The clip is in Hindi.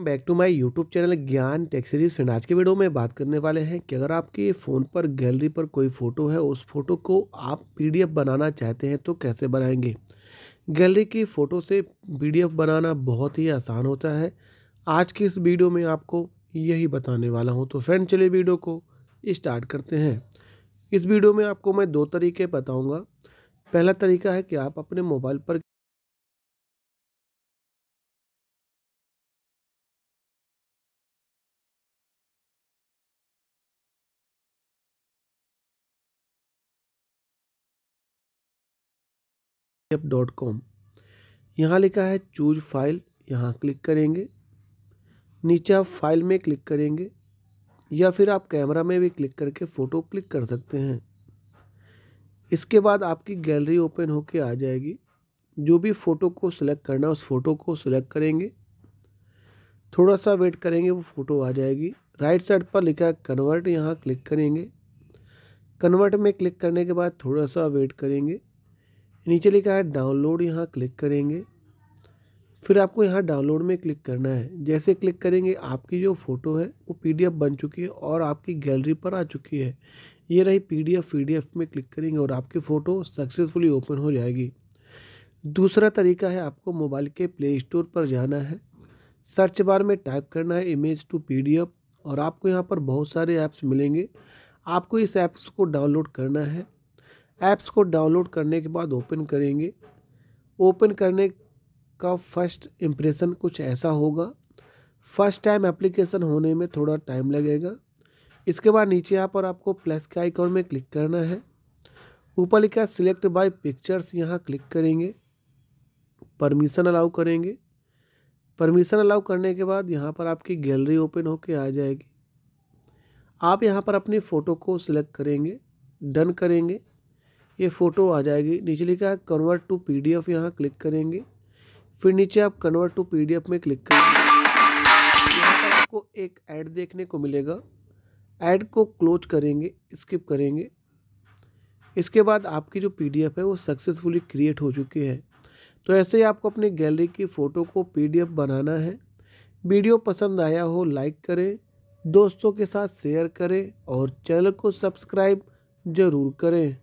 back to my YouTube channel Gyan tech series friend आज के वीडियो में बात करने वाले हैं कि अगर आपके फ़ोन पर गैलरी पर कोई फ़ोटो है उस फोटो को आप पीडीएफ बनाना चाहते हैं तो कैसे बनाएंगे गैलरी की फ़ोटो से पीडीएफ बनाना बहुत ही आसान होता है आज की इस वीडियो में आपको यही बताने वाला हूँ तो फ्रेंड चले वीडियो को स्टार्ट करते हैं इस वीडियो में आपको मैं दो तरीके बताऊँगा पहला तरीका है कि आप अपने मोबाइल पर एप डॉट कॉम यहाँ लिखा है चूज फाइल यहाँ क्लिक करेंगे नीचे आप फाइल में क्लिक करेंगे या फिर आप कैमरा में भी क्लिक करके फ़ोटो क्लिक कर सकते हैं इसके बाद आपकी गैलरी ओपन होके आ जाएगी जो भी फ़ोटो को सिलेक्ट करना है उस फ़ोटो को सिलेक्ट करेंगे थोड़ा सा वेट करेंगे वो फ़ोटो आ जाएगी राइट साइड पर लिखा है कन्वर्ट यहाँ क्लिक करेंगे कन्वर्ट में क्लिक करने के बाद थोड़ा सा वेट करेंगे नीचे लिखा है डाउनलोड यहाँ क्लिक करेंगे फिर आपको यहाँ डाउनलोड में क्लिक करना है जैसे क्लिक करेंगे आपकी जो फ़ोटो है वो पीडीएफ बन चुकी है और आपकी गैलरी पर आ चुकी है ये रही पीडीएफ पीडीएफ में क्लिक करेंगे और आपकी फ़ोटो सक्सेसफुली ओपन हो जाएगी दूसरा तरीका है आपको मोबाइल के प्ले स्टोर पर जाना है सर्च बार में टाइप करना है इमेज टू पी और आपको यहाँ पर बहुत सारे ऐप्स मिलेंगे आपको इस ऐप्स को डाउनलोड करना है ऐप्स को डाउनलोड करने के बाद ओपन करेंगे ओपन करने का फर्स्ट इम्प्रेशन कुछ ऐसा होगा फर्स्ट टाइम एप्लीकेशन होने में थोड़ा टाइम लगेगा इसके बाद नीचे यहाँ पर आपको प्लस के आइकॉन में क्लिक करना है ऊपर लिखा सिलेक्ट बाय पिक्चर्स यहाँ क्लिक करेंगे परमिशन अलाउ करेंगे परमिशन अलाउ करने के बाद यहाँ पर आपकी गैलरी ओपन होके आ जाएगी आप यहाँ पर अपनी फ़ोटो को सिलेक्ट करेंगे डन करेंगे ये फ़ोटो आ जाएगी नीचे लिखा है convert to P D F यहाँ क्लिक करेंगे फिर नीचे आप convert to P D F में क्लिक करेंगे यहाँ पर आपको एक ऐड देखने को मिलेगा ऐड को क्लोज करेंगे स्किप करेंगे इसके बाद आपकी जो पी डी एफ है वो सक्सेसफुली क्रिएट हो चुकी है तो ऐसे ही आपको अपनी गैलरी की फ़ोटो को पी डी एफ बनाना है वीडियो पसंद आया हो लाइक करें दोस्तों के साथ शेयर करें और चैनल को सब्सक्राइब ज़रूर करें